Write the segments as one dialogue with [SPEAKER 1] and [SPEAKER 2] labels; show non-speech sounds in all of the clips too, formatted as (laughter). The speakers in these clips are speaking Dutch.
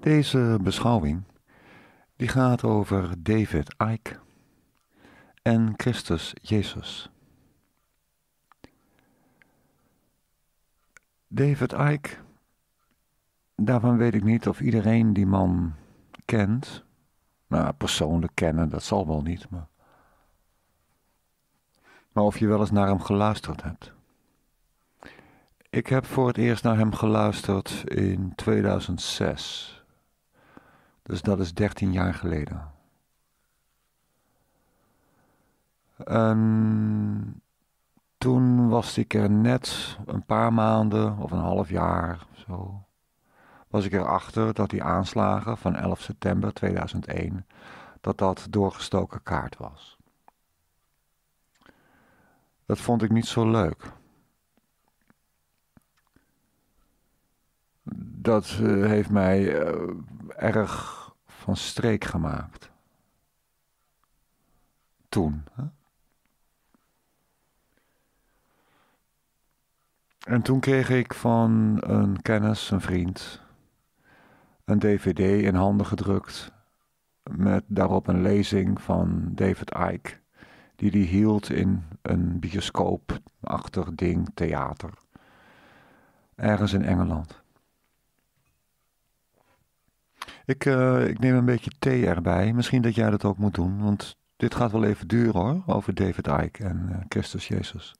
[SPEAKER 1] Deze beschouwing die gaat over David Ike en Christus Jezus. David Ike. daarvan weet ik niet of iedereen die man kent. Nou, persoonlijk kennen, dat zal wel niet, maar. Maar of je wel eens naar hem geluisterd hebt. Ik heb voor het eerst naar hem geluisterd in 2006. Dus dat is 13 jaar geleden. En ehm, toen was ik er net een paar maanden of een half jaar zo. Was ik erachter dat die aanslagen van 11 september 2001 dat dat doorgestoken kaart was. Dat vond ik niet zo leuk. Dat eh, heeft mij eh, erg van streek gemaakt. Toen. Hè? En toen kreeg ik van een kennis, een vriend, een dvd in handen gedrukt met daarop een lezing van David Icke, die die hield in een bioscoop achtig ding theater, ergens in Engeland. Ik, eh, ik neem een beetje thee erbij. Misschien dat jij dat ook moet doen, want dit gaat wel even duren hoor, over David Icke en eh, Christus Jezus.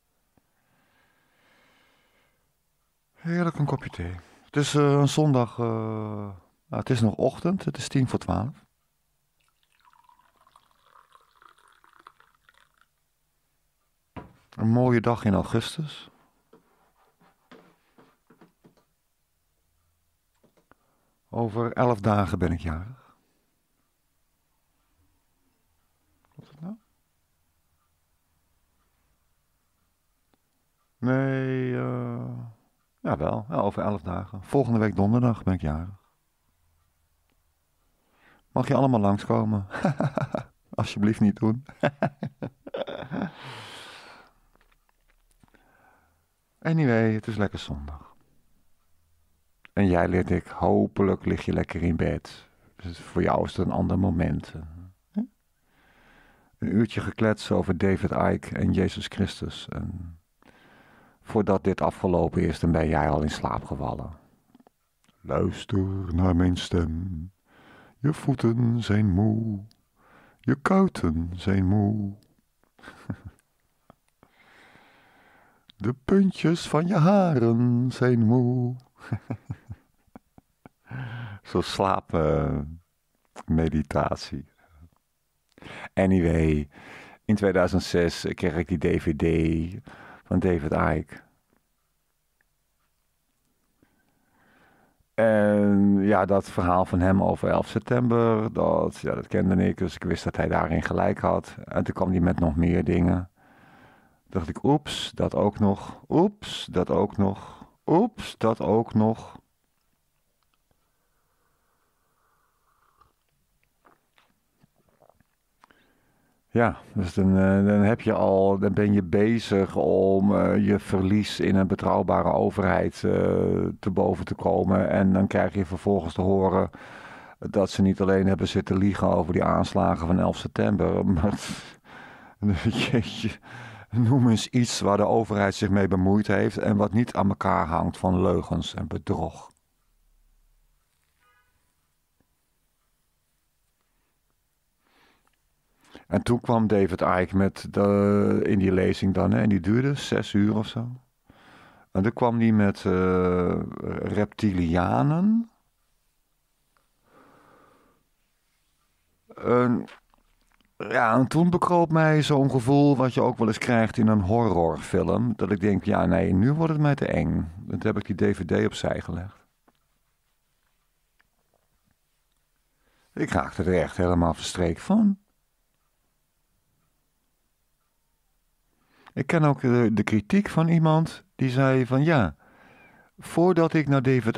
[SPEAKER 1] Heerlijk een kopje thee. Het is eh, een zondag, nou, het is nog ochtend, het is tien voor twaalf. Een mooie dag in augustus. Over elf dagen ben ik jarig. Klopt dat nou? Nee, uh, ja wel, over elf dagen. Volgende week donderdag ben ik jarig. Mag je allemaal langskomen? (laughs) Alsjeblieft niet doen. (laughs) anyway, het is lekker zondag. En jij leert ik, hopelijk lig je lekker in bed. Dus voor jou is het een ander moment. Hm? Een uurtje gekletst over David Icke en Jezus Christus. En voordat dit afgelopen is, dan ben jij al in slaap gevallen. Luister naar mijn stem. Je voeten zijn moe. Je kuiten zijn moe. (laughs) De puntjes van je haren zijn moe. (laughs) Zo'n meditatie. anyway, in 2006 kreeg ik die DVD van David Icke. En ja, dat verhaal van hem over 11 september, dat, ja, dat kende ik, dus ik wist dat hij daarin gelijk had. En toen kwam hij met nog meer dingen. dacht ik, oeps, dat ook nog, oeps, dat ook nog, oeps, dat ook nog. Ja, dus dan, eh, dan, heb je al, dan ben je bezig om eh, je verlies in een betrouwbare overheid eh, te boven te komen. En dan krijg je vervolgens te horen dat ze niet alleen hebben zitten liegen over die aanslagen van 11 september. (laughs) Maar (laughs) jeetje, noem eens iets waar de overheid zich mee bemoeid heeft en wat niet aan elkaar hangt van leugens en bedrog. En toen kwam David Icke met de, in die lezing dan. Hè, en die duurde zes uur of zo. En toen kwam die met uh, reptilianen. En, ja, en toen bekroop mij zo'n gevoel wat je ook wel eens krijgt in een horrorfilm. Dat ik denk, ja nee, nu wordt het mij te eng. Toen heb ik die dvd opzij gelegd. Ik raakte er echt helemaal verstreek van. Ik ken ook de, kritiek van iemand die zei van ja, voordat ik naar David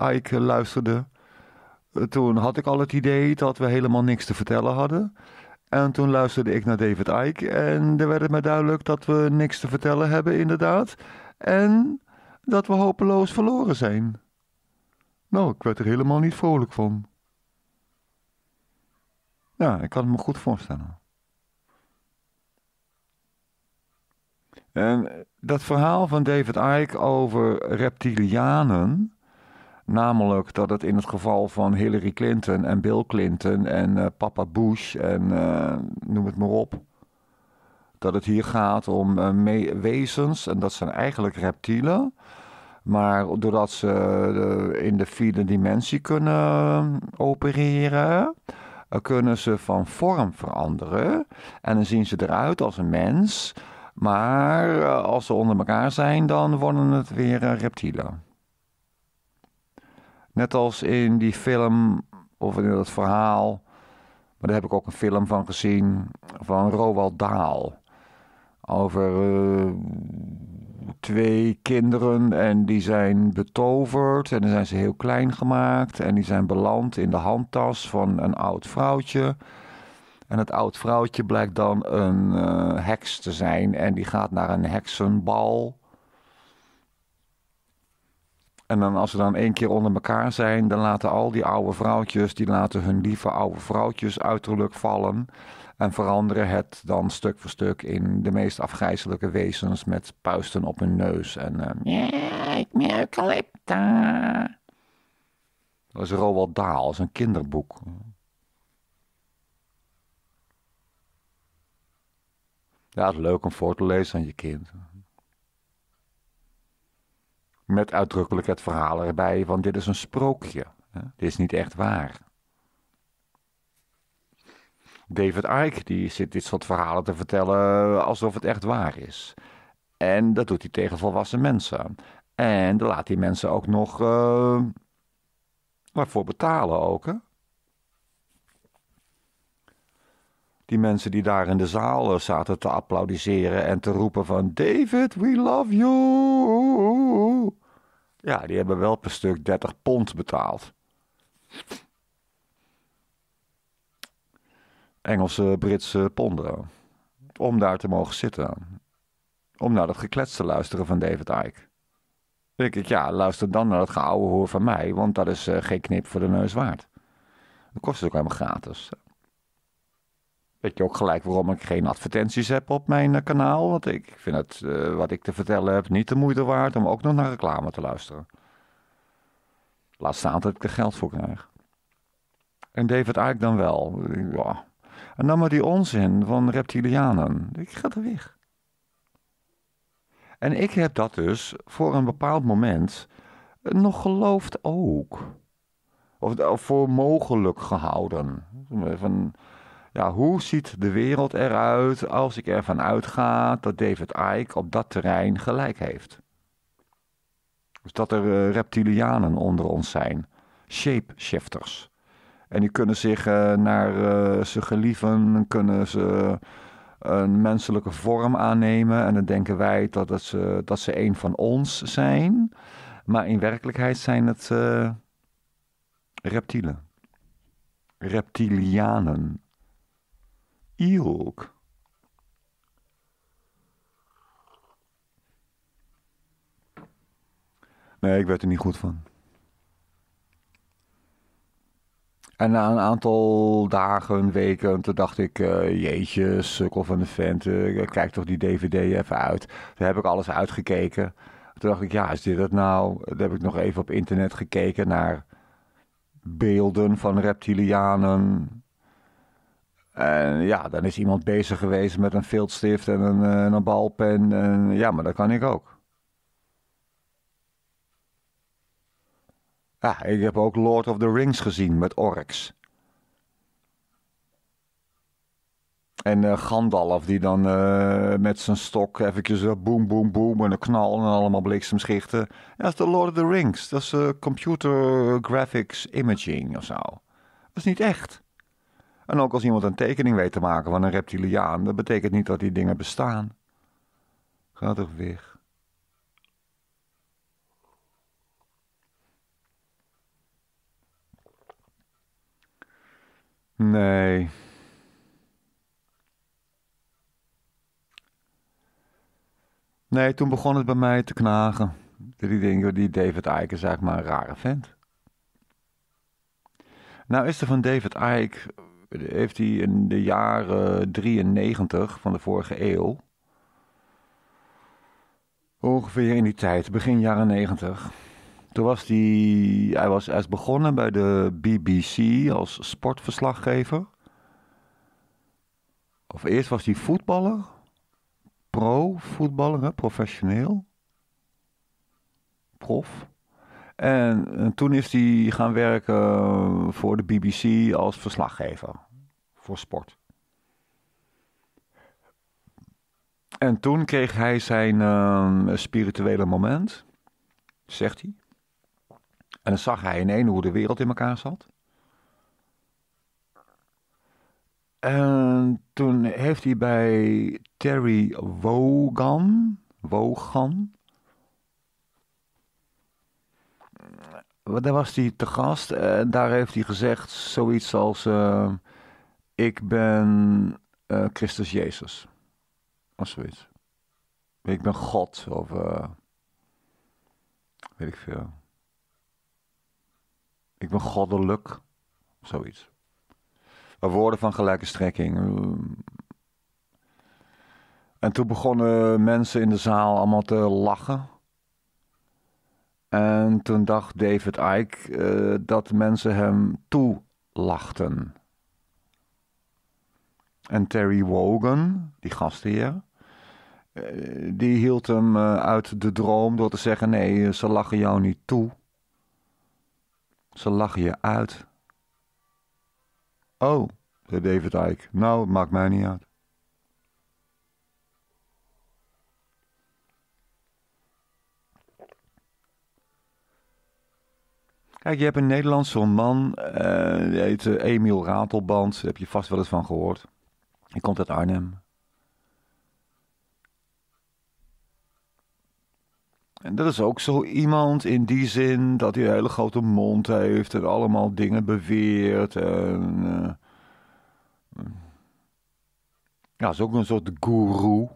[SPEAKER 1] Icke luisterde, eh, toen had ik al het idee dat we helemaal niks te vertellen hadden. En toen luisterde ik naar David Icke en er werd het me duidelijk dat we niks te vertellen hebben inderdaad. En dat we hopeloos verloren zijn. Nou, ik werd er helemaal niet vrolijk van. Ja, ik kan het me goed voorstellen. En dat verhaal van David Icke over reptilianen, namelijk dat het in het geval van Hillary Clinton en Bill Clinton en eh, papa Bush en eh, noem het maar op, dat het hier gaat om eh, wezens en dat zijn eigenlijk reptielen. Maar doordat ze in de vierde dimensie kunnen opereren, kunnen ze van vorm veranderen. En dan zien ze eruit als een mens, maar eh, als ze onder elkaar zijn, dan worden het weer eh, reptielen. Net als in die film, of in dat verhaal. Maar daar heb ik ook een film van gezien. Van Roald Daal. Over eh, twee kinderen. En die zijn betoverd. En dan zijn ze heel klein gemaakt. En die zijn beland in de handtas van een oud vrouwtje. En het oud vrouwtje blijkt dan een eh, heks te zijn. En die gaat naar een heksenbal. En dan als ze dan één keer onder elkaar zijn, dan laten al die oude vrouwtjes, die laten hun lieve oude vrouwtjes uiterlijk vallen. En veranderen het dan stuk voor stuk in de meest afgrijzelijke wezens met puisten op hun neus. En uh, ik ben Dat is Roald Dahl, als een kinderboek. het is leuk om voor te lezen aan je kind. Met uitdrukkelijk het verhaal erbij van dit is een sprookje. Hè? Dit is niet echt waar. David Icke die zit dit soort verhalen te vertellen alsof het echt waar is. En dat doet hij tegen volwassen mensen. En dan laat hij mensen ook nog uh, waarvoor betalen ook. die mensen die daar in de zaal eh, zaten te applaudisseren en te roepen van David, we love you. Ja, die hebben wel per stuk 30 pond betaald. Engelse, Britse ponden. Om daar te mogen zitten. Om naar dat geklets te luisteren van David Icke. Denk ik, ja, luister dan naar dat geouwe hoor van mij, want dat is eh, geen knip voor de neus waard. Dat kost het ook helemaal gratis. Weet je ook gelijk waarom ik geen advertenties heb op mijn eh, kanaal? Want ik vind het, eh, wat ik te vertellen heb, niet de moeite waard om ook nog naar reclame te luisteren. Laat staan dat ik er geld voor krijg. En David eigenlijk dan wel. Ja. En dan maar die onzin van reptilianen. Ik ga er weg. En ik heb dat dus voor een bepaald moment eh, nog geloofd ook. Of, of voor mogelijk gehouden. Van, ja, hoe ziet de wereld eruit als ik ervan uitga dat David Icke op dat terrein gelijk heeft? Dus dat er eh, reptilianen onder ons zijn, shapeshifters. En die kunnen zich eh, naar eh, ze gelieven, kunnen ze een menselijke vorm aannemen. En dan denken wij dat, dat, ze, dat ze een van ons zijn. Maar in werkelijkheid zijn het reptielen. Reptilianen. Nee, ik werd er niet goed van. En na een aantal dagen, weken, toen dacht ik, eh, jeetje, sukkel van de vent, eh, kijk toch die dvd even uit. Toen heb ik alles uitgekeken. Toen dacht ik, ja, is dit het nou? Toen heb ik nog even op internet gekeken naar beelden van reptilianen, en ja, dan is iemand bezig geweest met een viltstift en een, eh, een balpen. En, ja, maar dat kan ik ook. Ja, ik heb ook Lord of the Rings gezien met orks. En eh, Gandalf die dan eh, met zijn stok eventjes uh, boem, boem, boem en een knal en allemaal bliksemschichten. Ja, dat is de Lord of the Rings. Dat is computer graphics imaging of zo. Dat is niet echt. En ook als iemand een tekening weet te maken van een reptiliaan, dat betekent niet dat die dingen bestaan. Ga toch weg. Nee. Nee, toen begon het bij mij te knagen. Die dingen die David Icke is maar een rare vent. Nou is er van David Icke heeft hij in de jaren 93 van de vorige eeuw, ongeveer in die tijd, begin jaren 90, toen was hij, hij was hij begonnen bij de BBC als sportverslaggever. Of eerst was hij voetballer, pro-voetballer, professioneel, prof. En, eh, toen is hij gaan werken eh, voor de BBC als verslaggever voor sport. En toen kreeg hij zijn ehm, spirituele moment, zegt hij. En dan zag hij in één hoe de wereld in elkaar zat. En toen heeft hij bij Terry Wogan, Wogan daar was hij te gast. En eh, daar heeft hij gezegd zoiets als: ehm, Ik ben eh, Christus Jezus. Of zoiets. Ik ben God. Of eh, weet ik veel. Ik ben goddelijk. Zoiets. Maar woorden van gelijke strekking. En toen begonnen mensen in de zaal allemaal te lachen. En toen dacht David Icke eh, dat mensen hem toelachten. En Terry Wogan, die gastheer, uh, die hield hem eh, uit de droom door te zeggen: nee, ze lachen jou niet toe. Ze lachen je uit. Oh, zei David Icke. Nou, maakt mij niet uit. Kijk, je hebt een Nederlandse man, uh, die heet eh, Emiel Ratelband. Daar heb je vast wel eens van gehoord. Hij komt uit Arnhem. En dat is ook zo iemand in die zin dat hij een hele grote mond heeft en allemaal dingen beweert. En, uh, ja, is ook een soort goeroe.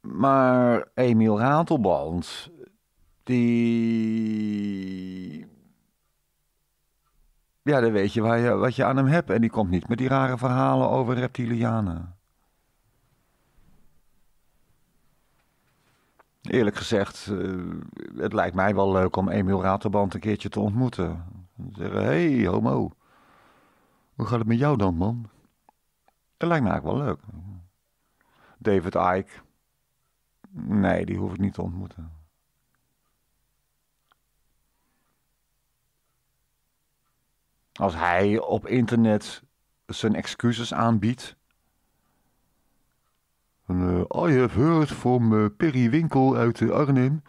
[SPEAKER 1] Maar Emiel Ratelband die. Ja, dan weet je, waar je wat je aan hem hebt. En die komt niet met die rare verhalen over reptilianen. Eerlijk gezegd, eh, het lijkt mij wel leuk om Emil Raterband een keertje te ontmoeten. Zeggen, hé hey, homo, hoe gaat het met jou dan, man? Dat lijkt me eigenlijk wel leuk. David Icke, nee, die hoef ik niet te ontmoeten. Als hij op internet zijn excuses aanbiedt. Uh, I have heard from Perry Winkel uit uh, Arnhem.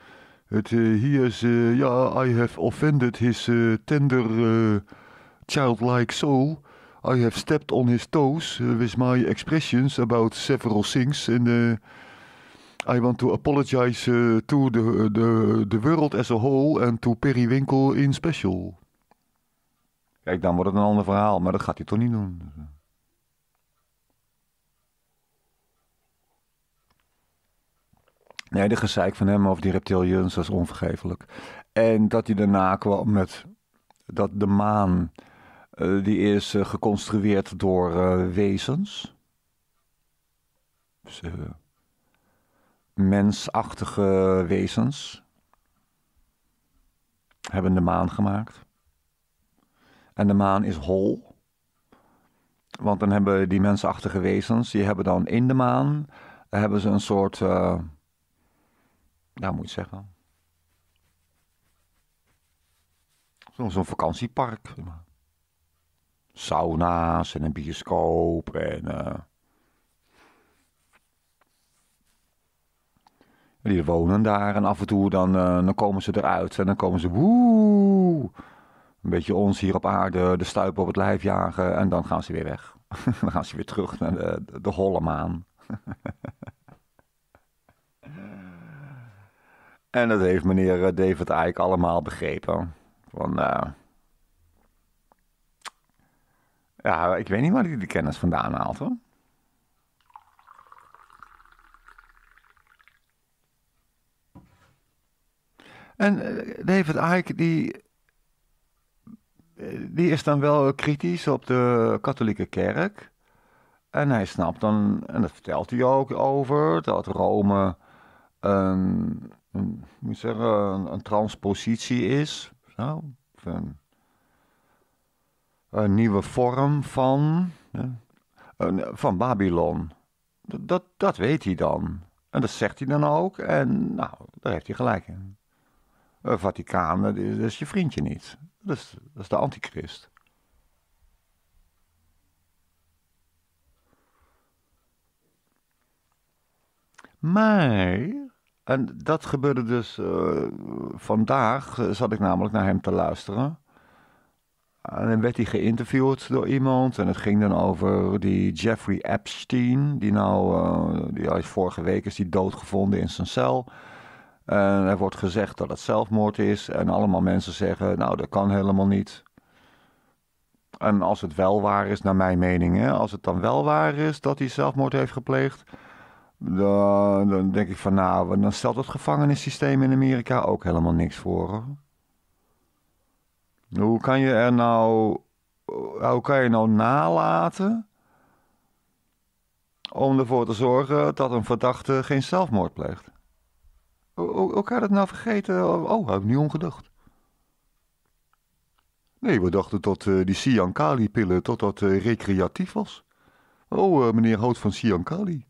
[SPEAKER 1] Het eh, hier is, eh, ja, I have offended his tender childlike soul. I have stepped on his toes with my expressions about several things. And I want to apologize to the, the, the world as a whole and to Perry Winkel in special. Kijk, dan wordt het een ander verhaal, maar dat gaat hij toch niet doen. Nee, de gezeik van hem over die reptilians was onvergeeflijk. En dat hij daarna kwam met dat de maan, eh, die is eh, geconstrueerd door eh, wezens. Dus, mensachtige wezens. Hebben de maan gemaakt. En de maan is hol. Want dan hebben die mensenachtige wezens, die hebben dan in de maan, hebben ze een soort, uh, nou moet je zeggen, zo'n vakantiepark. Sauna's en een bioscoop en... Uh, die wonen daar en af en toe dan, eh, dan komen ze eruit en dan komen ze woe een beetje ons hier op aarde de stuipen op het lijf jagen en dan gaan ze weer weg. (laughs) dan gaan ze weer terug naar de, de, holle maan. (laughs) en dat heeft meneer eh, David Eyck allemaal begrepen. Van, eh, ja, ik weet niet waar hij de kennis vandaan haalt hoor. En eh, David Icke, die eh, die is dan wel kritisch op de katholieke kerk. En hij snapt dan, en dat vertelt hij ook over, dat Rome een, een moet zeggen, een, transpositie is. Zo, nou, een, een, nieuwe vorm van, van Babylon. Dat, dat, weet hij dan. En dat zegt hij dan ook. En nou, daar heeft hij gelijk in. Eh, Vaticaan, dat is je vriendje niet. Dat is, dat is de antichrist. Maar, en dat gebeurde dus eh, vandaag, eh, zat ik namelijk naar hem te luisteren. En dan werd hij geïnterviewd door iemand. En het ging dan over die Jeffrey Epstein. Die nou, uh, die vorige week is die doodgevonden in zijn cel. En er wordt gezegd dat het zelfmoord is. En allemaal mensen zeggen, nou dat kan helemaal niet. En als het wel waar is, naar mijn mening, hè, als het dan wel waar is dat hij zelfmoord heeft gepleegd, dan, dan denk ik van nou, dan stelt het gevangenissysteem in Amerika ook helemaal niks voor. Hoe kan je er nou, hoe kan je nou nalaten om ervoor te zorgen dat een verdachte geen zelfmoord pleegt? Ook had het nou vergeten? Oh, oh, heb ik niet ongedacht? Nee, we dachten dat uh, eh, die Siankali-pillen tot dat eh, recreatief was. Oh, eh, meneer Hout van Siankali.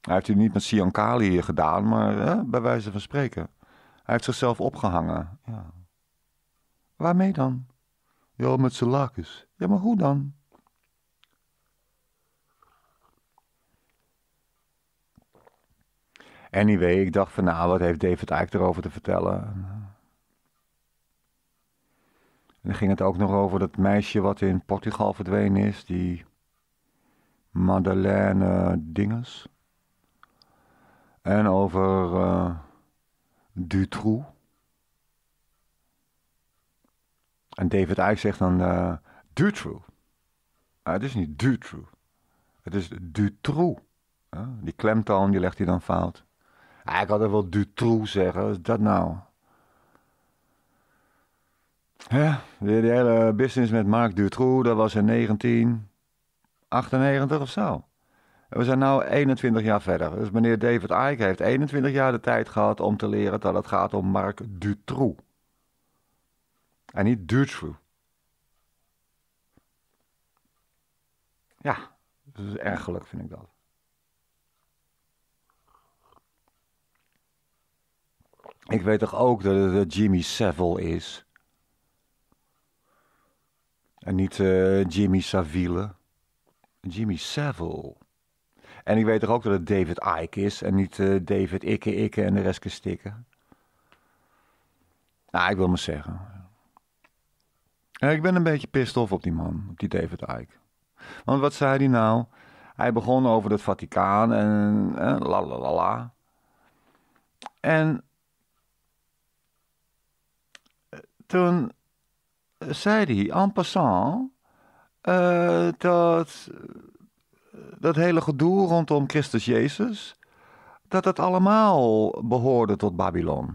[SPEAKER 1] Hij heeft het niet met Siankali gedaan, maar bij wijze van spreken. Hij heeft zichzelf opgehangen. Ja. Waarmee dan? Ja, met zijn lakens. Ja, maar hoe dan? Anyway, ik dacht van nou, wat heeft David eigenlijk erover te vertellen? En dan ging het ook nog over dat meisje wat in Portugal verdwenen is, die Madeleine Dinges. En over uh, Dutroux. En David Eijk zegt dan uh, Dutroux. Ah, het is niet Dutroux. Het is Dutroux. die klemtoon die legt hij dan fout. Ah, ik had er wel Dutroux zeggen, wat is dat nou? Hè? Die, hele business met Mark Dutroux, dat was in 1998 of zo. En we zijn nu 21 jaar verder. Dus meneer David Icke heeft 21 jaar de tijd gehad om te leren dat het gaat om Mark Dutroux. En niet Dutroux. Ja, dat is erg geluk, vind ik dat. Ik weet toch ook dat het eh, Jimmy Savile is. En niet eh, Jimmy Savile. Jimmy Savile. En ik weet toch ook dat het David Icke is. En niet eh, David Ikke Ikke en de rest stikken. Nou, ik wil maar zeggen. Ik ben een beetje pissed off op die man. Op die David Icke. Want wat zei hij nou? Hij begon over het Vaticaan en, en la la la la. En toen zei hij en passant eh, dat dat hele gedoe rondom Christus Jezus, dat het allemaal behoorde tot Babylon.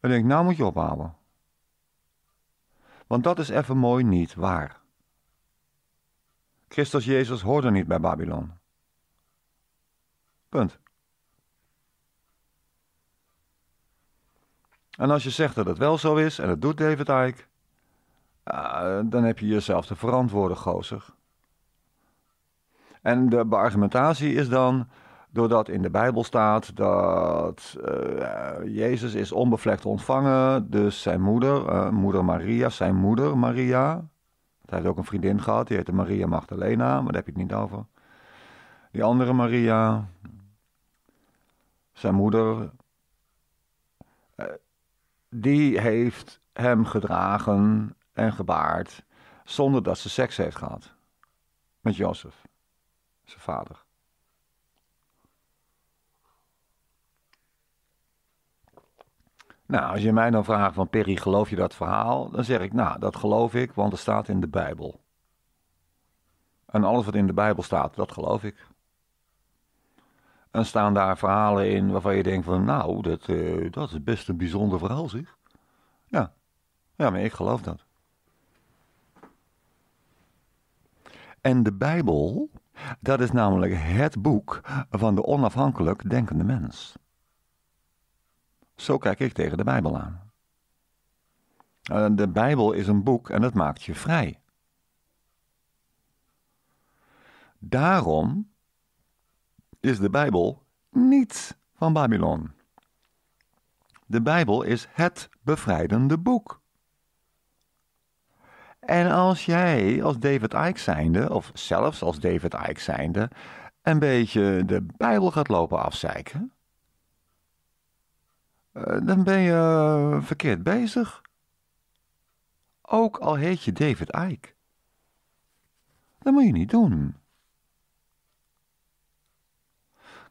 [SPEAKER 1] En ik denk, nou moet je ophouden. Want dat is even mooi niet waar. Christus Jezus hoorde niet bij Babylon. Punt. En als je zegt dat het wel zo is, en dat doet David Icke, ah, dan heb je jezelf te verantwoorden, gozer. En de argumentatie is dan, doordat in de Bijbel staat dat eh, Jezus is onbevlekt ontvangen, dus zijn moeder, eh, moeder Maria, zijn moeder Maria. hij heeft ook een vriendin gehad, die heette Maria Magdalena, maar daar heb je het niet over. Die andere Maria, zijn moeder, die heeft hem gedragen en gebaard zonder dat ze seks heeft gehad met Jozef, zijn vader. Nou, als je mij dan vraagt van Perry, geloof je dat verhaal? Dan zeg ik, nou, dat geloof ik, want het staat in de Bijbel. En alles wat in de Bijbel staat, dat geloof ik. En staan daar verhalen in waarvan je denkt van, nou, dat, eh, dat is best een bijzonder verhaal, zeg. Ja. ja, maar ik geloof dat. En de Bijbel, dat is namelijk het boek van de onafhankelijk denkende mens. Zo kijk ik tegen de Bijbel aan. Eh, de Bijbel is een boek en dat maakt je vrij. Daarom is de Bijbel niet van Babylon. De Bijbel is het bevrijdende boek. En als jij als David Icke zijnde, of zelfs als David Icke zijnde, een beetje de Bijbel gaat lopen afzeiken, eh, dan ben je eh, verkeerd bezig. Ook al heet je David Icke. Dat moet je niet doen.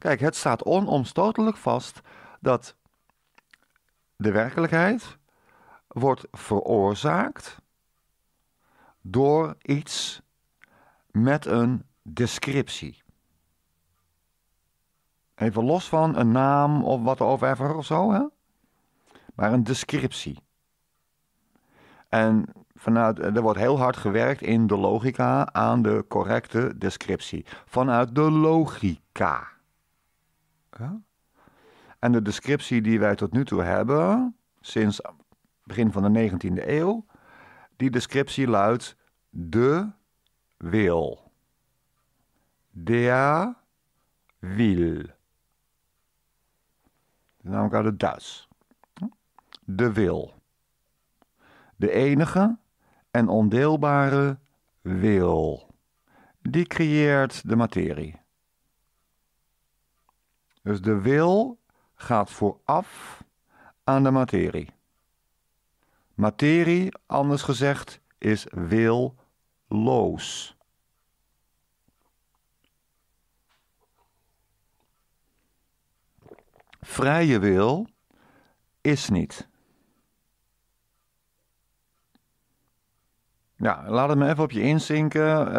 [SPEAKER 1] Kijk, het staat onomstotelijk vast dat de werkelijkheid wordt veroorzaakt door iets met een descriptie. Even los van een naam of wat over of zo, hè? maar een descriptie. En vanuit, eh, er wordt heel hard gewerkt in de logica aan de correcte descriptie. Vanuit de logica. Ja? En de descriptie die wij tot nu toe hebben, sinds begin van de 19e eeuw, die descriptie luidt de wil. Der wil. Namelijk uit het Duits. De wil. De enige en ondeelbare wil. Die creëert de materie. Dus de wil gaat vooraf aan de materie. Materie, anders gezegd, is willoos. Vrije wil is niet. Ja, laat het me even op je inzinken.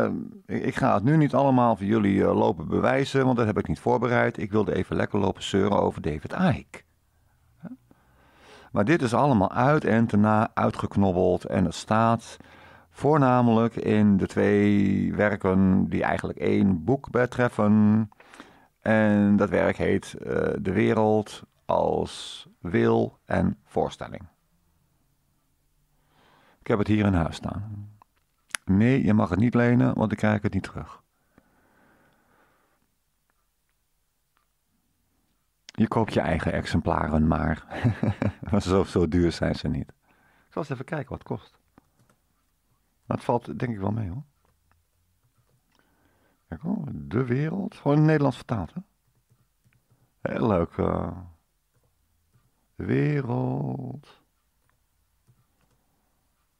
[SPEAKER 1] Eh, ik, ga het nu niet allemaal voor jullie eh, lopen bewijzen, want dat heb ik niet voorbereid. Ik wilde even lekker lopen zeuren over David Ike. Maar dit is allemaal uit en na, uitgeknobbeld en het staat voornamelijk in de twee werken die eigenlijk één boek betreffen. En dat werk heet eh, De Wereld als Wil en Voorstelling. Ik heb het hier in huis staan nee, je mag het niet lenen, want ik krijg het niet terug. Je koopt je eigen exemplaren maar. (laughs) zo, zo duur zijn ze niet. Ik zal eens even kijken wat het kost. Maar het valt denk ik wel mee hoor. De Wereld. Gewoon in het Nederlands vertaald hè. Heel leuk. Uh... wereld.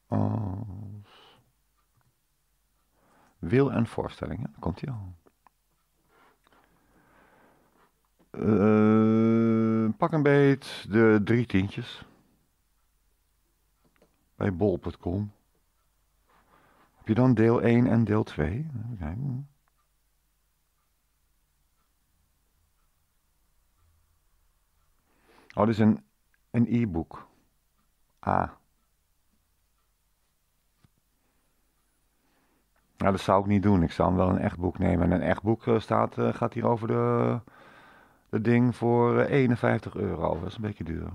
[SPEAKER 1] Oh. Wil en voorstellingen. Komt hij al. Uh, pak een beet de drie tientjes. Bij bol.com. Heb je dan deel 1 en deel 2? Oh, dit is een e-book. E ah. Nou, dat zou ik niet doen. Ik zou hem wel een echt boek nemen. En een echt boek eh, staat, eh, gaat hier over de, ding voor 51 eh, euro. Dat is een beetje duur.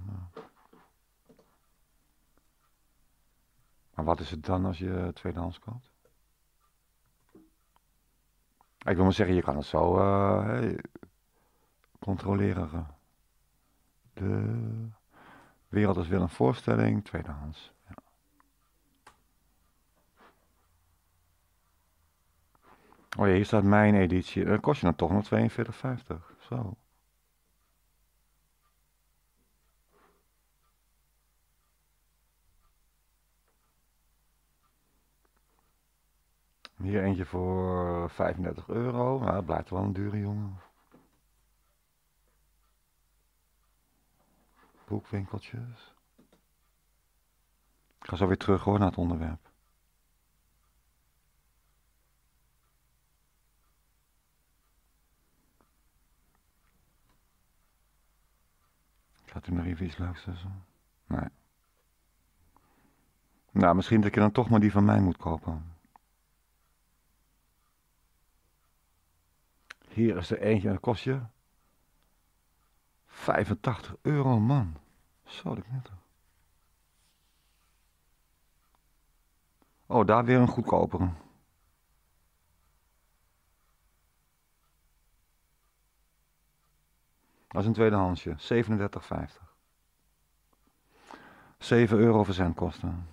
[SPEAKER 1] Maar wat is het dan als je tweedehands koopt? Ik wil maar zeggen, je kan het zo controleren. De wereld als wil een voorstelling, tweedehands. Oh ja, hier staat mijn editie. Dat eh, kost je dan nou toch nog 42,50. Zo. Hier eentje voor 35 euro. Nou, dat blijft wel een dure jongen. Boekwinkeltjes. Ik ga zo weer terug hoor naar het onderwerp. Dat hij maar even iets leuks is. Nee. Nou, misschien dat je dan toch maar die van mij moet kopen. Hier is er eentje en dat kost je 85 euro, man. Zo, dat net. Oh, daar weer een goedkopere. Dat is een tweedehandsje, 37,50. 7 euro verzendkosten.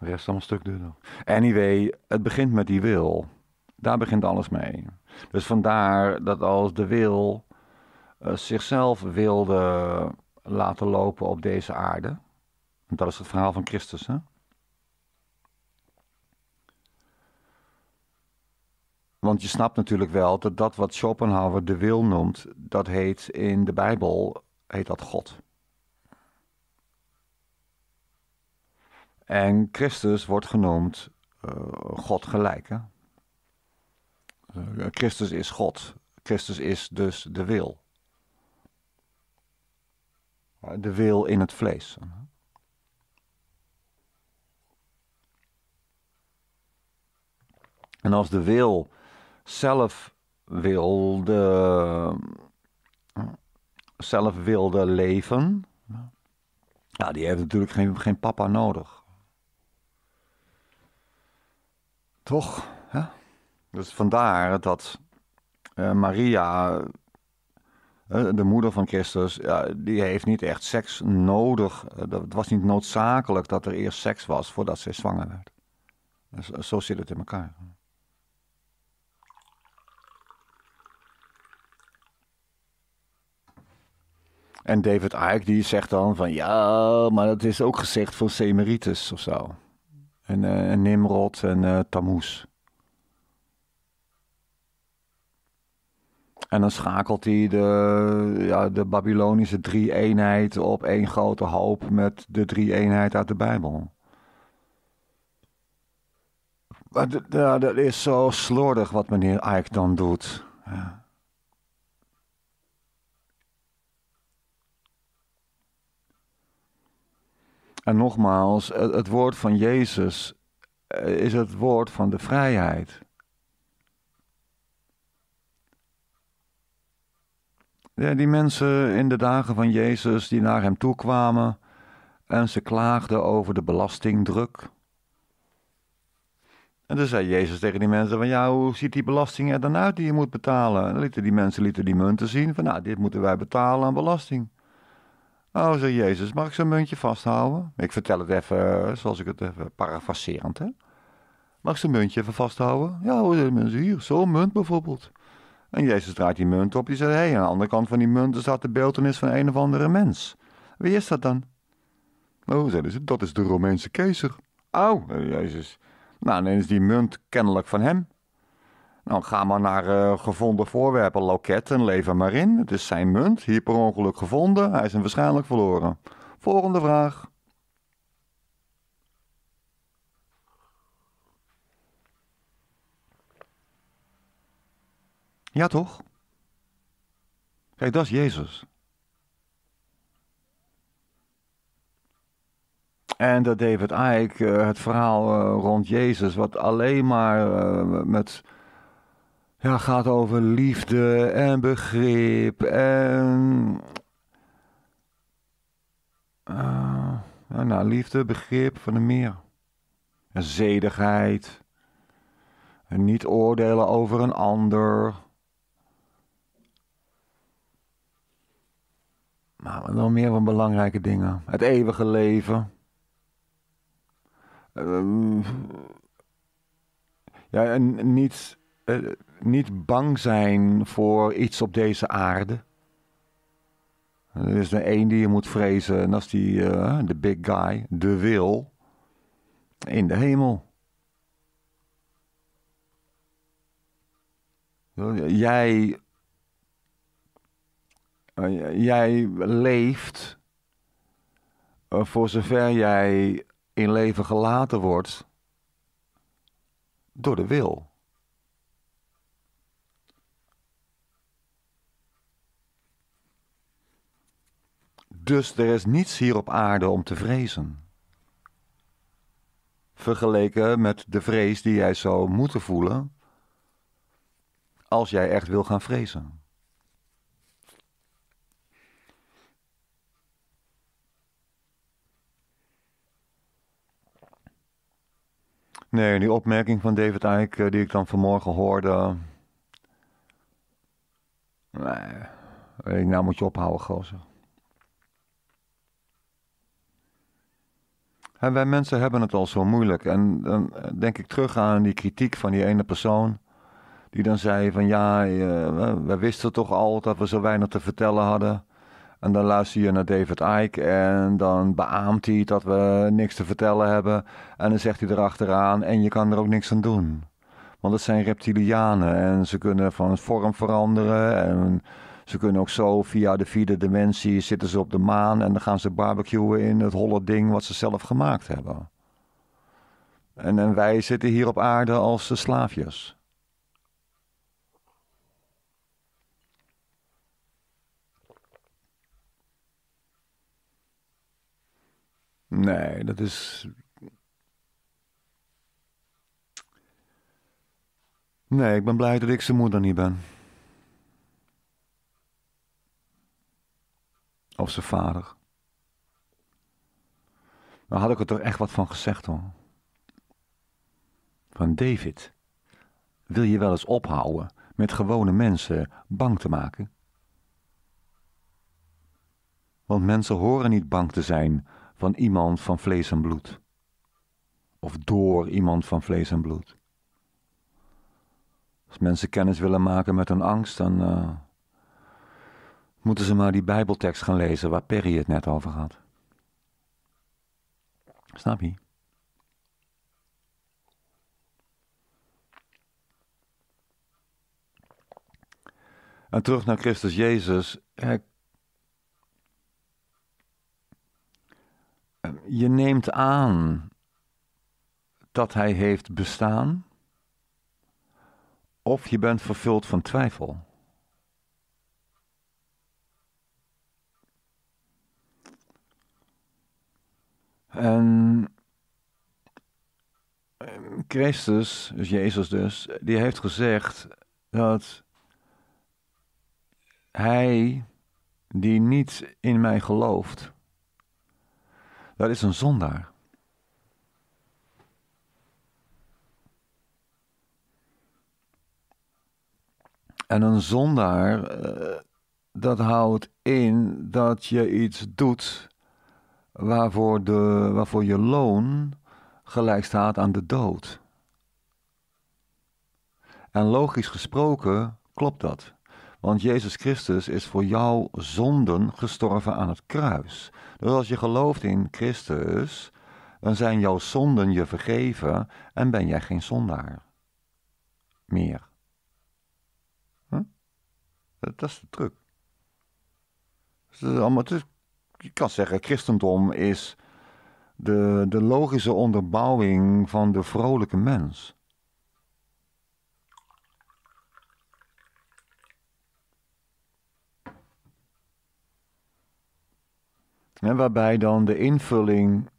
[SPEAKER 1] De rest dan een stuk duurder. Anyway, het begint met die wil. Daar begint alles mee. Dus vandaar dat als de wil eh, zichzelf wilde laten lopen op deze aarde. dat is het verhaal van Christus, hè? Want je snapt natuurlijk wel dat dat wat Schopenhauer de wil noemt, dat heet in de Bijbel, heet dat God. En Christus wordt genoemd eh, God gelijk. Eh, Christus is God. Christus is dus de wil. Eh, de wil in het vlees. En als de wil zelf wilde, zelf wilde leven. Ja, die heeft natuurlijk geen, geen papa nodig. Toch? Hè? Dus vandaar dat eh, Maria, eh, de moeder van Christus, uh, die heeft niet echt seks nodig. Eh, dat het was niet noodzakelijk dat er eerst seks was voordat zij zwanger werd. Dus, zo zit het in elkaar. En David Ike die zegt dan van ja, maar dat is ook gezegd voor Semeritus of zo. En, uh, en Nimrod en eh, Tammuz. En dan schakelt hij de, ja, de Babylonische drie-eenheid op één grote hoop met de drie-eenheid uit de Bijbel. Maar dat is zo slordig wat meneer Ike dan doet. Ja. En nogmaals, het, woord van Jezus eh, is het woord van de vrijheid. Ja, die mensen in de dagen van Jezus die naar hem toe kwamen en ze klaagden over de belastingdruk. En toen zei Jezus tegen die mensen van ja, hoe ziet die belasting er dan uit die je moet betalen? En dan lieten die mensen lieten die munten zien van nou, dit moeten wij betalen aan belasting. Oh, zei Jezus, mag ik zo'n muntje vasthouden? Ik vertel het even eh, zoals ik het even parafraserend. hè. Mag ik zo'n muntje even vasthouden? Ja, hoe zijn mensen hier? Zo'n munt bijvoorbeeld. En Jezus draait die munt op. Die zegt, hé, aan de andere kant van die munt staat de beeldenis van een of andere mens. Wie is dat dan? Oh, zeiden ze, dat is de Romeinse keizer. Au, eh, Jezus. Nou, dan is die munt kennelijk van hem. Nou, ga maar naar uh, gevonden voorwerpen, en lever maar in. Het is zijn munt, hier per ongeluk gevonden, hij is hem waarschijnlijk verloren. Volgende vraag. Ja, toch? Kijk, dat is Jezus. En dat David Icke, eh, het verhaal eh, rond Jezus, wat alleen maar met ja, gaat over liefde en begrip en... Uh, nou, liefde, begrip van de meer. En zedigheid. En niet oordelen over een ander. Nou, maar wel meer van belangrijke dingen. Het eeuwige leven. Ehm, ja, en niets eh, niet bang zijn voor iets op deze aarde. Er is er één die je moet vrezen, en dat is die, eh, de big guy, de wil, in de hemel. Jij, eh, jij leeft voor zover jij in leven gelaten wordt door de wil. Dus er is niets hier op aarde om te vrezen. Vergeleken met de vrees die jij zou moeten voelen als jij echt wil gaan vrezen. Nee, die opmerking van David Eyck eh, die ik dan vanmorgen hoorde. ik nou moet je ophouden, gozer. En wij mensen hebben het al zo moeilijk. En dan eh, denk ik terug aan die kritiek van die ene persoon. Die dan zei van ja, eh, we wisten toch al dat we zo weinig te vertellen hadden. En dan luister je naar David Icke en dan beaamt hij dat we niks te vertellen hebben. En dan zegt hij erachteraan en je kan er ook niks aan doen. Want het zijn reptilianen en ze kunnen van vorm veranderen en ze kunnen ook zo via de vierde dimensie zitten ze op de maan en dan gaan ze barbecuen in het holle ding wat ze zelf gemaakt hebben. En, wij zitten hier op aarde als de eh, slaafjes. Nee, dat is. Nee, ik ben blij dat ik zijn moeder niet ben. Of zijn vader. Dan had ik er toch echt wat van gezegd hoor. Van David, wil je wel eens ophouden met gewone mensen bang te maken? Want mensen horen niet bang te zijn van iemand van vlees en bloed. Of door iemand van vlees en bloed. Als mensen kennis willen maken met hun angst, dan, eh, moeten ze maar die Bijbeltekst gaan lezen waar Perry het net over had. Snap je? En terug naar Christus Jezus. Eh, je neemt aan dat hij heeft bestaan, of je bent vervuld van twijfel. En ehm, Christus, dus Jezus dus, die heeft gezegd dat hij die niet in mij gelooft, dat is een zondaar. En een zondaar, eh, dat houdt in dat je iets doet waarvoor, de, waarvoor je loon gelijk staat aan de dood. En logisch gesproken klopt dat. Want Jezus Christus is voor jouw zonden gestorven aan het kruis. Dus als je gelooft in Christus, dan zijn jouw zonden je vergeven en ben jij geen zondaar meer. Hm? Dat, is de truc. Dus het is allemaal, het je kan zeggen, christendom is de, de logische onderbouwing van de vrolijke mens. En waarbij dan de invulling,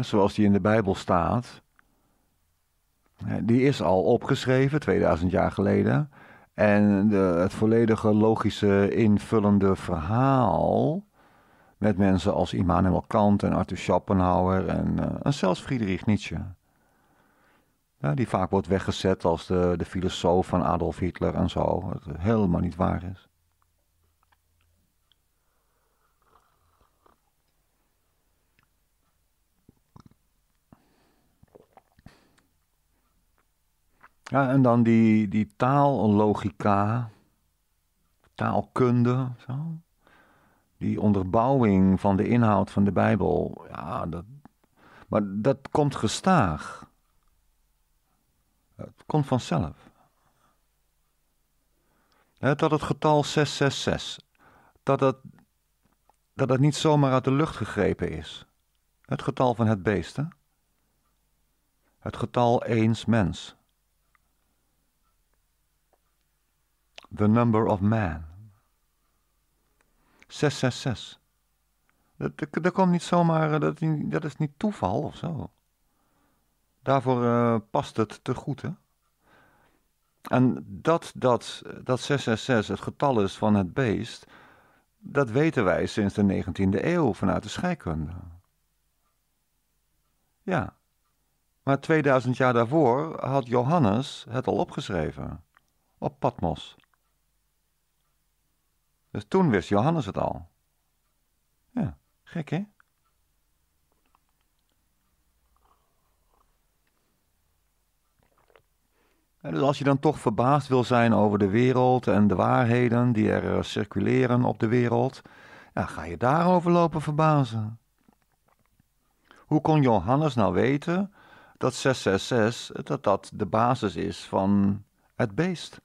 [SPEAKER 1] zoals die in de Bijbel staat, die is al opgeschreven 2000 jaar geleden. En het volledige logische invullende verhaal met mensen als Immanuel Kant en Arthur Schopenhauer eh, en, zelfs Friedrich Nietzsche. Ja, die vaak wordt weggezet als de, de filosoof van Adolf Hitler en zo, wat helemaal niet waar is. Ja, en dan die, die taallogica, taalkunde, zo. Die onderbouwing van de inhoud van de Bijbel. Ja, dat, maar dat komt gestaag. Het komt vanzelf. Dat het getal 666, dat het, dat het niet zomaar uit de lucht gegrepen is. Het getal van het beest, hè? Het getal eens mens. the number of man. 666. Dat, dat, komt niet zomaar, eh, dat, dat is niet toeval of zo. Daarvoor eh, past het te goed, hè? En dat, dat, dat 666 het getal is van het beest, dat weten wij sinds de 19e eeuw vanuit de scheikunde. Ja, maar 2000 jaar daarvoor had Johannes het al opgeschreven, op Patmos. Dus toen wist Johannes het al. Ja, gek hè? En dus als je dan toch verbaasd wil zijn over de wereld en de waarheden die er eh, circuleren op de wereld, ja, ga je daarover lopen verbazen. Hoe kon Johannes nou weten dat 666 dat dat de basis is van het beest?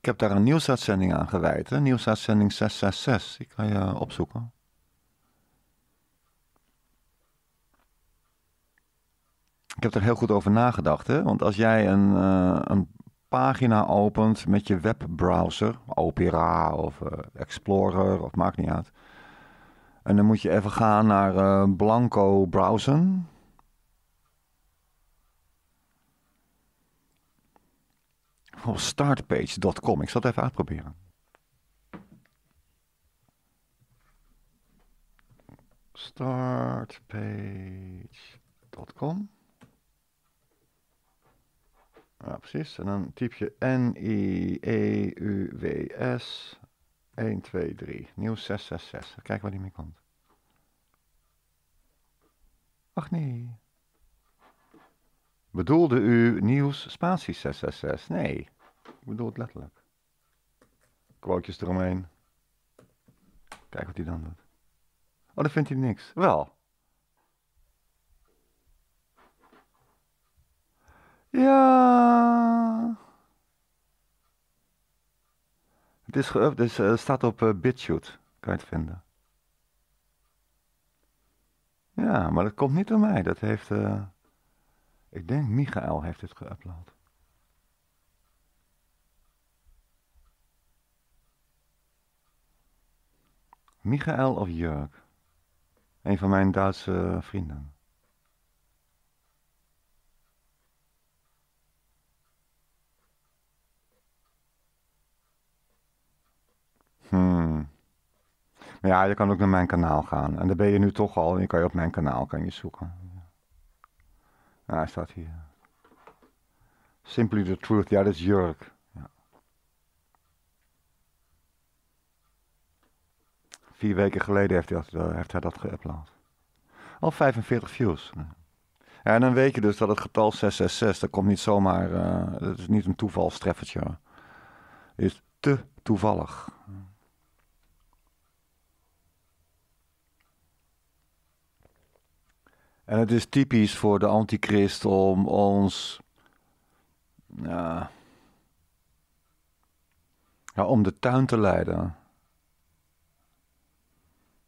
[SPEAKER 1] Ik heb daar een nieuwsuitzending aan gewijd, hè? nieuwsuitzending 666. Die kan je opzoeken. Ik heb er heel goed over nagedacht, hè? want als jij een, eh, een pagina opent met je webbrowser, Opera of eh, Explorer, of maakt niet uit. En dan moet je even gaan naar eh, Blanco browsen. startpage.com. Ik zal het even uitproberen. Startpage.com. Ja, precies. En dan typ je e N-I-E-U-W-S 1, 2, 3. Nieuw 666. Kijk waar die mee komt. Ach nee. Bedoelde u nieuws spatie 666? Nee bedoel het letterlijk. Quootjes eromheen. Kijk wat hij dan doet. Oh, dan vindt hij niks. Wel. Ja. Het is geüpd, dus, eh, Het staat op uh, Kan je het vinden. Ja, maar dat komt niet door mij. Dat heeft, eh, ik denk Michael heeft dit geüpload. Michael of Jurk. Een van mijn Duitse vrienden. Hmm. Ja, je kan ook naar mijn kanaal gaan. En daar ben je nu toch al. En je kan je op mijn kanaal kan je zoeken. Ja, hij staat hier. Simply the Truth. Ja, dat is Jurk. Vier weken geleden heeft hij dat, eh, heeft hij dat geüpload. Al 45 views. en dan weet je dus dat het getal 666, dat komt niet zomaar, eh, dat is niet een toevalstreffertje. Het is te toevallig. En het is typisch voor de antichrist om ons. ja, om de tuin te leiden.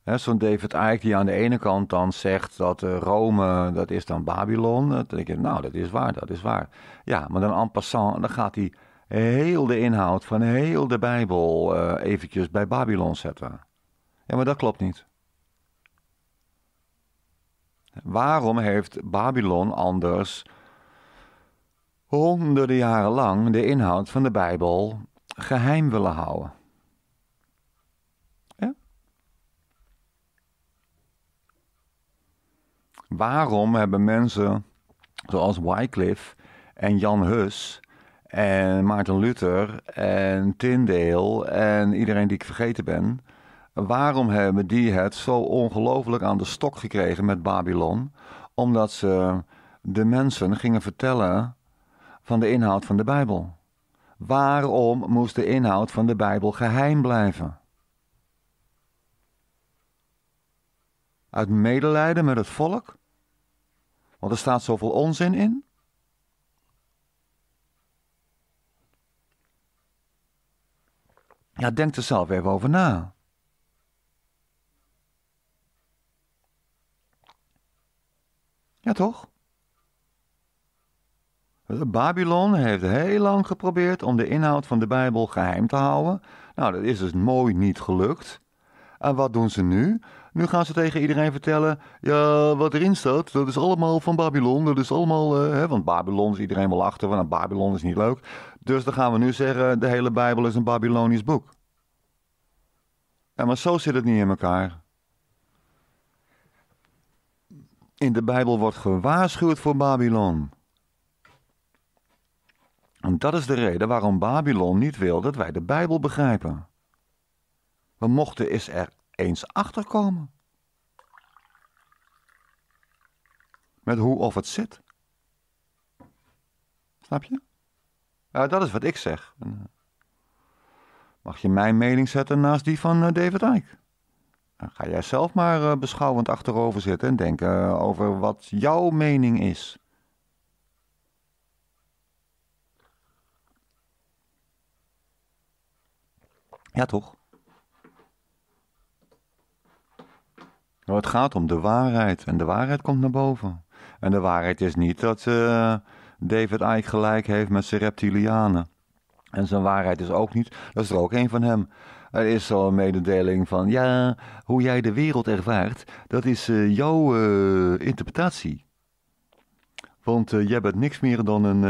[SPEAKER 1] Zo'n David Icke die aan de ene kant dan zegt dat eh, Rome, dat is dan Babylon. Eh, dan denk je, nou, dat is waar, dat is waar. Ja, maar dan en passant, dan gaat hij heel de inhoud van heel de Bijbel uh, eventjes bij Babylon zetten. Ja, maar dat klopt niet. Waarom heeft Babylon anders honderden jaren lang de inhoud van de Bijbel geheim willen houden? Waarom hebben mensen zoals Wycliffe en Jan Hus en Maarten Luther en Tyndale en iedereen die ik vergeten ben... waarom hebben die het zo ongelooflijk aan de stok gekregen met Babylon? Omdat ze de mensen gingen vertellen van de inhoud van de Bijbel. Waarom moest de inhoud van de Bijbel geheim blijven? Uit medelijden met het volk? Want er staat zoveel onzin in. Ja, denk er zelf even over na. Ja, toch? Babylon heeft heel lang geprobeerd om de inhoud van de Bijbel geheim te houden. Nou, dat is dus mooi niet gelukt. En wat doen ze nu? Nu gaan ze tegen iedereen vertellen, ja, wat erin staat, dat is allemaal van Babylon. Dat is allemaal, eh, hè, want Babylon is iedereen wel achter, want nou, Babylon is niet leuk. Dus dan gaan we nu zeggen, de hele Bijbel is een Babylonisch boek. Ja, maar zo zit het niet in elkaar. In de Bijbel wordt gewaarschuwd voor Babylon. En dat is de reden waarom Babylon niet wil dat wij de Bijbel begrijpen. We mochten is er eens achterkomen. Met hoe of het zit. Snap je? Ja, dat is wat ik zeg. Eh, mag je mijn mening zetten naast die van eh, David Icke? ga jij zelf maar eh, beschouwend achterover zitten en denken over wat jouw mening is. Ja, toch? Nou, het gaat om de waarheid. En de waarheid komt naar boven. En de waarheid is niet dat eh, David Icke gelijk heeft met zijn reptilianen. En zijn waarheid is ook niet, dat is er ook een van hem. Er is zo'n mededeling van, ja, hoe jij de wereld ervaart, dat is eh, jouw eh, interpretatie. Want jij bent niks meer dan een,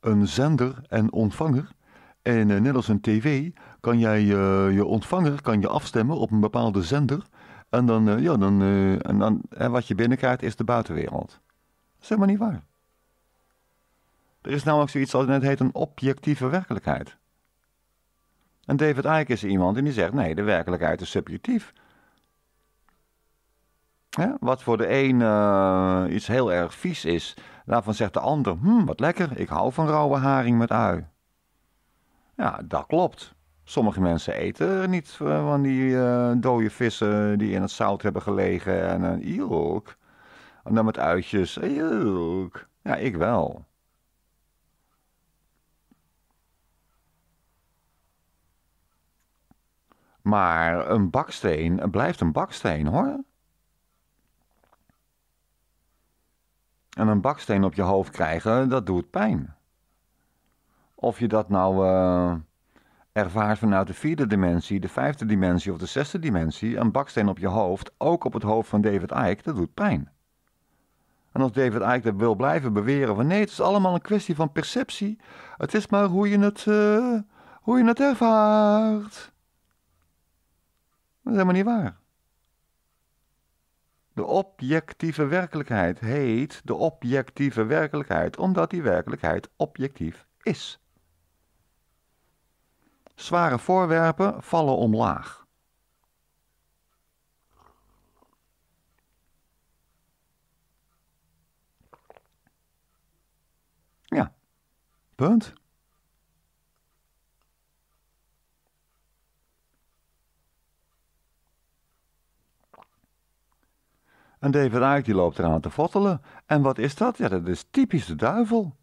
[SPEAKER 1] een zender en ontvanger. En net als een tv kan jij je ontvanger kan je afstemmen op een bepaalde zender en, dan, eh, ja, dan, eh, en, dan, eh, wat je binnenkrijgt is de buitenwereld. Dat is helemaal niet waar. Er is namelijk zoiets als het heet een objectieve werkelijkheid. En David Eyck is iemand die zegt: nee, de werkelijkheid is subjectief. Hè? Wat voor de een iets heel erg vies is, daarvan zegt de ander: hm, wat lekker, ik hou van rauwe haring met ui. Ja, dat klopt. Sommige mensen eten niet eh, van die uh, dode vissen die in het zout hebben gelegen. En een uh, En dan met uitjes. Eh, ja, ik wel. Maar een baksteen blijft een baksteen hoor. En een baksteen op je hoofd krijgen, dat doet pijn. Of je dat nou ervaart vanuit de vierde dimensie, de vijfde dimensie of de zesde dimensie een baksteen op je hoofd, ook op het hoofd van David Icke, dat doet pijn. En als David Icke dat wil blijven beweren van nee, het is allemaal een kwestie van perceptie, het is maar hoe je het, eh, hoe je het ervaart. Dat is helemaal niet waar. De objectieve werkelijkheid heet de objectieve werkelijkheid, omdat die werkelijkheid objectief is. Zware voorwerpen vallen omlaag. Ja, punt. En David Icke die loopt eraan te vottelen. En wat is dat? Ja, dat is typisch de duivel.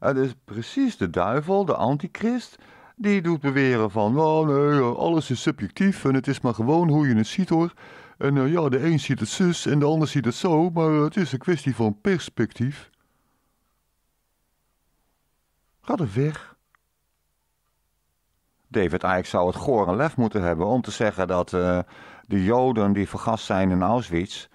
[SPEAKER 1] Het is precies de duivel, de antichrist, die doet beweren van, nou nee, eh, alles is subjectief en het is maar gewoon hoe je het ziet hoor. En eh, ja, de een ziet het zus en de ander ziet het zo, maar eh, het is een kwestie van perspectief. Ga er weg. David Eyck zou het goren lef moeten hebben om te zeggen dat de Joden die vergast zijn in Auschwitz,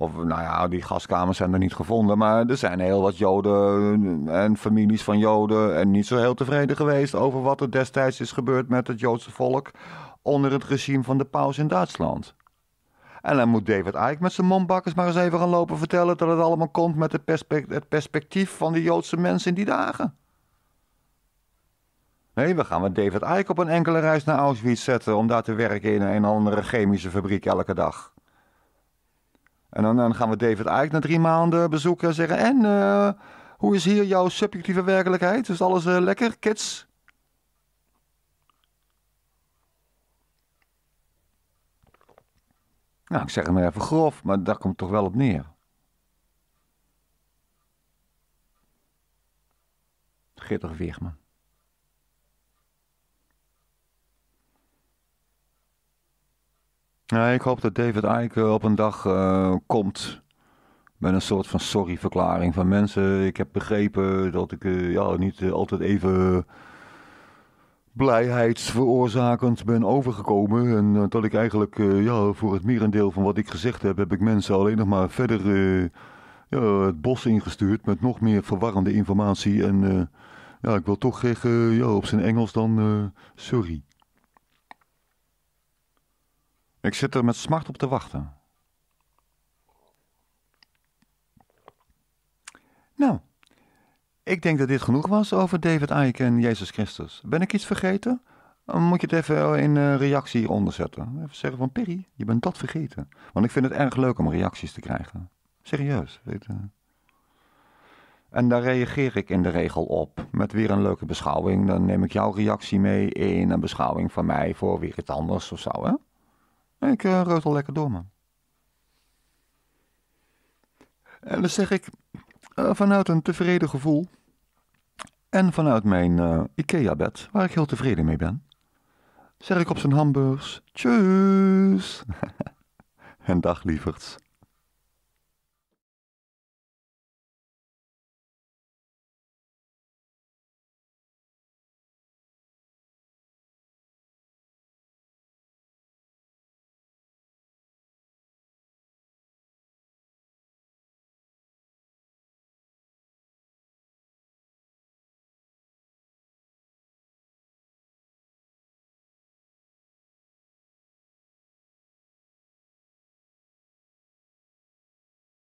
[SPEAKER 1] of nou ja, die gaskamers zijn er niet gevonden. Maar er zijn heel wat Joden eh, en families van Joden. En niet zo heel tevreden geweest over wat er destijds is gebeurd met het Joodse volk. onder het regime van de paus in Duitsland. En dan moet David Icke met zijn mondbakkers maar eens even gaan lopen vertellen dat het allemaal komt met het, perspectief van de Joodse mensen in die dagen. Nee, we gaan met David Icke op een enkele reis naar Auschwitz zetten om daar te werken in een andere chemische fabriek elke dag. En dan, gaan we David Icke na drie maanden bezoeken en zeggen... En eh, hoe is hier jouw subjectieve werkelijkheid? Is alles eh, lekker, kids? Nou, ik zeg het maar even grof, maar daar komt toch wel op neer. Gitter Weegman. Nee, ik hoop dat David Eiken op een dag eh, komt met een soort van sorry-verklaring van mensen. Ik heb begrepen dat ik eh, ja, niet eh, altijd even blijheidsveroorzakend ben overgekomen. En dat ik eigenlijk ja, voor het merendeel van wat ik gezegd heb, heb ik mensen alleen nog maar verder ja, het bos ingestuurd met nog meer verwarrende informatie. En ja, ik wil toch zeggen, ja, op zijn Engels dan sorry. Ik zit er met smart op te wachten. Nou, ik denk dat dit genoeg was over David Icke en Jezus Christus. Ben ik iets vergeten? Eh, moet je het even eh, in een eh, reactie zetten. Even zeggen van Perry, je bent dat vergeten. Want ik vind het erg leuk om reacties te krijgen. Serieus, weet En daar reageer ik in de regel op met weer een leuke beschouwing. Dan neem ik jouw reactie mee in een beschouwing van mij voor weer iets anders of zo, hè? Ik uh, eh, al lekker door, man. En dan zeg ik eh, vanuit een tevreden gevoel. En vanuit mijn eh, IKEA-bed, waar ik heel tevreden mee ben. Zeg ik op zijn hamburgers, tjus. (laughs) en dag lieverds.